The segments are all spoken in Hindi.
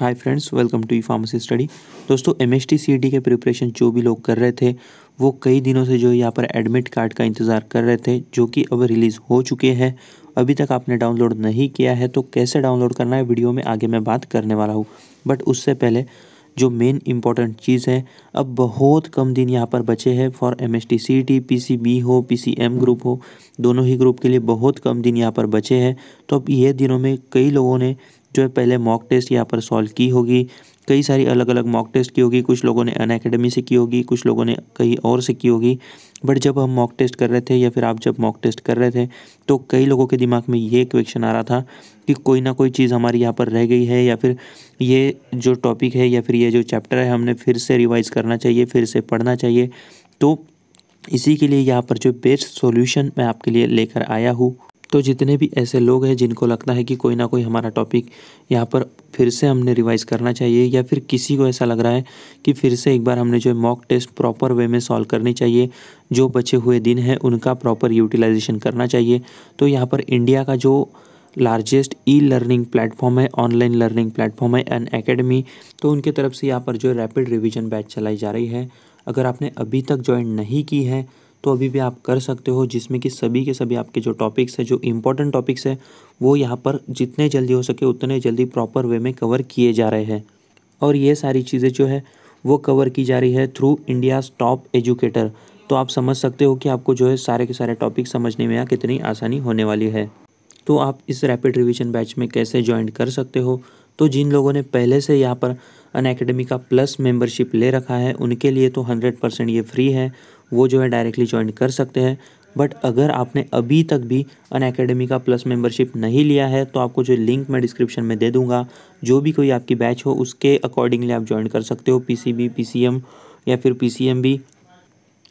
hi friends welcome to E pharmacy study दोस्तों एम एस टी सी के प्रिपरेशन जो भी लोग कर रहे थे वो कई दिनों से जो यहाँ पर एडमिट कार्ड का इंतज़ार कर रहे थे जो कि अब रिलीज़ हो चुके हैं अभी तक आपने डाउनलोड नहीं किया है तो कैसे डाउनलोड करना है वीडियो में आगे मैं बात करने वाला हूँ बट उससे पहले जो मेन इंपॉर्टेंट चीज़ है अब बहुत कम दिन यहाँ पर बचे हैं for M S T C T P C B हो पी सी एम ग्रुप हो दोनों ही ग्रुप के लिए बहुत कम दिन यहाँ पर बचे हैं तो अब ये दिनों में कई लोगों ने जो है पहले मॉक टेस्ट यहाँ पर सॉल्व की होगी कई सारी अलग अलग मॉक टेस्ट की होगी कुछ लोगों ने अन अकेडमी से की होगी कुछ लोगों ने कहीं और से की होगी बट जब हम मॉक टेस्ट कर रहे थे या फिर आप जब मॉक टेस्ट कर रहे थे तो कई लोगों के दिमाग में ये क्वेश्चन आ रहा था कि कोई ना कोई चीज़ हमारी यहाँ पर रह गई है या फिर ये जो टॉपिक है या फिर ये जो चैप्टर है हमने फिर से रिवाइज़ करना चाहिए फिर से पढ़ना चाहिए तो इसी के लिए यहाँ पर जो बेस्ट सोल्यूशन मैं आपके लिए लेकर आया हूँ तो जितने भी ऐसे लोग हैं जिनको लगता है कि कोई ना कोई हमारा टॉपिक यहाँ पर फिर से हमने रिवाइज़ करना चाहिए या फिर किसी को ऐसा लग रहा है कि फिर से एक बार हमने जो है मॉक टेस्ट प्रॉपर वे में सॉल्व करनी चाहिए जो बचे हुए दिन हैं उनका प्रॉपर यूटिलाइजेशन करना चाहिए तो यहाँ पर इंडिया का जो लार्जेस्ट ई लर्निंग प्लेटफॉर्म है ऑनलाइन लर्निंग प्लेटफॉर्म है एन एकेडमी तो उनके तरफ से यहाँ पर जो रैपिड रिविजन बैच चलाई जा रही है अगर आपने अभी तक ज्वाइन नहीं की है तो अभी भी आप कर सकते हो जिसमें कि सभी के सभी आपके जो टॉपिक्स हैं जो इम्पोर्टेंट टॉपिक्स हैं वो यहाँ पर जितने जल्दी हो सके उतने जल्दी प्रॉपर वे में कवर किए जा रहे हैं और ये सारी चीज़ें जो है वो कवर की जा रही है थ्रू इंडियाज़ टॉप एजुकेटर तो आप समझ सकते हो कि आपको जो है सारे के सारे टॉपिक समझने में यहाँ कितनी आसानी होने वाली है तो आप इस रैपिड रिविजन बैच में कैसे ज्वाइन कर सकते हो तो जिन लोगों ने पहले से यहाँ पर अन का प्लस मेंबरशिप ले रखा है उनके लिए तो हंड्रेड परसेंट ये फ्री है वो जो है डायरेक्टली ज्वाइन कर सकते हैं बट अगर आपने अभी तक भी अन अकेडमी का प्लस मेंबरशिप नहीं लिया है तो आपको जो लिंक मैं डिस्क्रिप्शन में दे दूंगा जो भी कोई आपकी बैच हो उसके अकॉर्डिंगली आप ज्वाइन कर सकते हो पीसीबी पीसीएम या फिर पीसीएमबी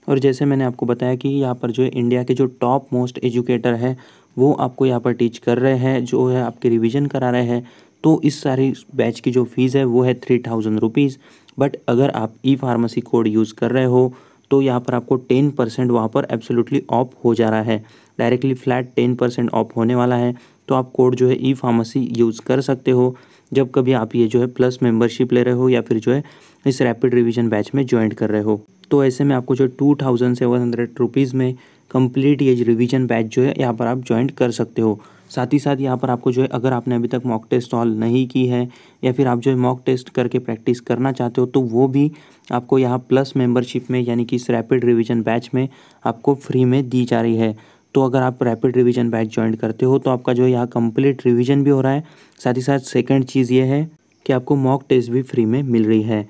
और जैसे मैंने आपको बताया कि यहाँ पर जो इंडिया के जो टॉप मोस्ट एजुकेटर है वो आपको यहाँ पर टीच कर रहे हैं जो है आपके रिविज़न करा रहे हैं तो इस सारी बैच की जो फ़ीस है वो है थ्री थाउजेंड रुपीज़ बट अगर आप ई फार्मेसी कोड यूज़ कर रहे हो तो यहाँ पर आपको टेन परसेंट वहाँ पर एब्सोल्युटली ऑफ हो जा रहा है directly flat ten percent off होने वाला है तो आप कोड जो है ई फार्मेसी यूज़ कर सकते हो जब कभी आप ये जो है प्लस मेंबरशिप ले रहे हो या फिर जो है इस रैपिड रिविजन बैच में ज्वाइन कर रहे हो तो ऐसे में आपको जो two thousand seven hundred rupees में कम्प्लीट ये रिविजन बैच जो है यहाँ पर आप ज्वाइन कर सकते हो साथ ही साथ यहाँ पर आपको जो है अगर आपने अभी तक मॉक टेस्ट सॉल्व नहीं की है या फिर आप जो है मॉक टेस्ट करके प्रैक्टिस करना चाहते हो तो वो भी आपको यहाँ प्लस मेंबरशिप में यानी कि इस रैपिड रिविजन बैच में आपको फ्री में दी जा रही है तो अगर आप रैपिड रिविज़न बैच ज्वाइन करते हो तो आपका जो है यहाँ कंप्लीट रिविज़न भी हो रहा है साथ ही साथ सेकेंड चीज़ ये है कि आपको मॉक टेस्ट भी फ्री में मिल रही है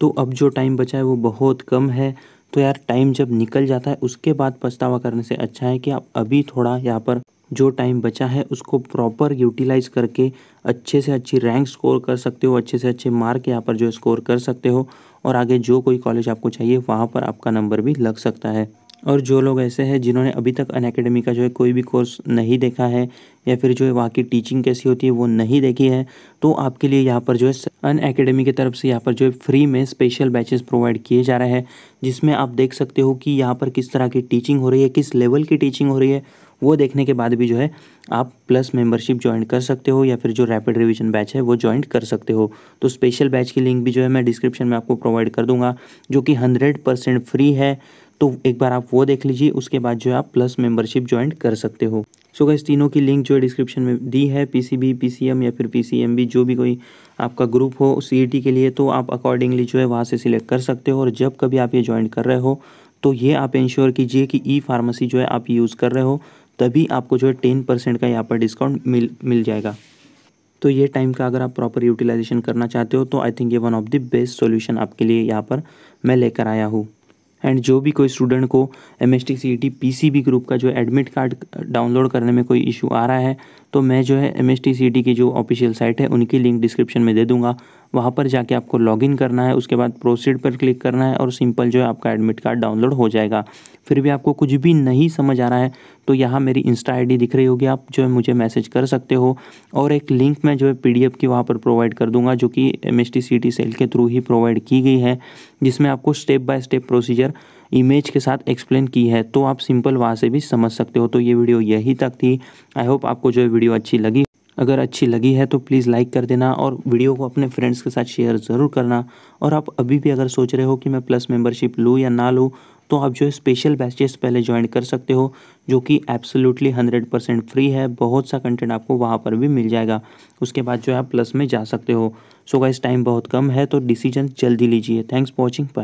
तो अब जो टाइम बचा है वो बहुत कम है तो यार टाइम जब निकल जाता है उसके बाद पछतावा करने से अच्छा है कि आप अभी थोड़ा यहाँ पर जो टाइम बचा है उसको प्रॉपर यूटिलाइज करके अच्छे से अच्छी रैंक स्कोर कर सकते हो अच्छे से अच्छे मार्क यहाँ पर जो स्कोर कर सकते हो और आगे जो कोई कॉलेज आपको चाहिए वहाँ पर आपका नंबर भी लग सकता है और जो लोग ऐसे हैं जिन्होंने अभी तक अन अकेडमी का जो है कोई भी कोर्स नहीं देखा है या फिर जो है वहाँ की टीचिंग कैसी होती है वो नहीं देखी है तो आपके लिए यहाँ पर जो है अन अकेडमी की तरफ से यहाँ पर जो है फ्री में स्पेशल बैचेस प्रोवाइड किए जा रहे हैं जिसमें आप देख सकते हो कि यहाँ पर किस तरह की टीचिंग हो रही है किस लेवल की टीचिंग हो रही है वो देखने के बाद भी जो है आप प्लस मेंबरशिप ज्वाइन कर सकते हो या फिर जो रैपिड रिवीजन बैच है वो ज्वाइन कर सकते हो तो स्पेशल बैच की लिंक भी जो है मैं डिस्क्रिप्शन में आपको प्रोवाइड कर दूंगा जो कि हंड्रेड परसेंट फ्री है तो एक बार आप वो देख लीजिए उसके बाद जो है आप प्लस मेंबरशिप ज्वाइन कर सकते हो सो इस तीनों की लिंक जो है डिस्क्रिप्शन में दी है पीसीबी पीसीएम या फिर पीसीएमबी जो भी कोई आपका ग्रुप हो सीईटी e के लिए तो आप अकॉर्डिंगली जो है वहाँ से सिलेक्ट कर सकते हो और जब कभी आप ये ज्वाइन कर रहे हो तो ये आप इंश्योर कीजिए कि ई फार्मेसी जो है आप यूज़ कर रहे हो तभी आपको जो है टेन परसेंट का यहाँ पर डिस्काउंट मिल मिल जाएगा तो ये टाइम का अगर आप प्रॉपर यूटिलाइजेशन करना चाहते हो तो आई थिंक ये one of the best solution आपके लिए यहाँ पर मैं लेकर आया हूँ एंड जो भी कोई स्टूडेंट को M S T C T P C B group का जो एडमिट कार्ड डाउनलोड करने में कोई इशू आ रहा है तो मैं जो है M S T C T की जो ऑफिशियल साइट है उनकी लिंक डिस्क्रिप्शन में दे दूंगा वहाँ पर जाके आपको लॉगिन करना है उसके बाद प्रोसीड पर क्लिक करना है और सिंपल जो है आपका एडमिट कार्ड डाउनलोड हो जाएगा फिर भी आपको कुछ भी नहीं समझ आ रहा है तो यहाँ मेरी इंस्टा आईडी दिख रही होगी आप जो है मुझे मैसेज कर सकते हो और एक लिंक मैं जो है पीडीएफ की वहाँ पर प्रोवाइड कर दूंगा जो कि एम सेल के थ्रू ही प्रोवाइड की गई है जिसमें आपको step by step procedure image के साथ एक्सप्लेन की है तो आप सिंपल वहाँ से भी समझ सकते हो तो ये वीडियो यही तक थी आई होप आपको जो है वीडियो अच्छी लगी अगर अच्छी लगी है तो प्लीज़ लाइक कर देना और वीडियो को अपने फ्रेंड्स के साथ शेयर ज़रूर करना और आप अभी भी अगर सोच रहे हो कि मैं प्लस मेंबरशिप लूँ या ना लूँ तो आप जो है स्पेशल बैचेस पहले ज्वाइन कर सकते हो जो कि एब्सोल्युटली हंड्रेड परसेंट फ्री है बहुत सा कंटेंट आपको वहाँ पर भी मिल जाएगा उसके बाद जो है आप प्लस में जा सकते हो सो so गाइस टाइम बहुत कम है तो डिसीजन जल्दी लीजिए थैंक्स फॉर वॉचिंग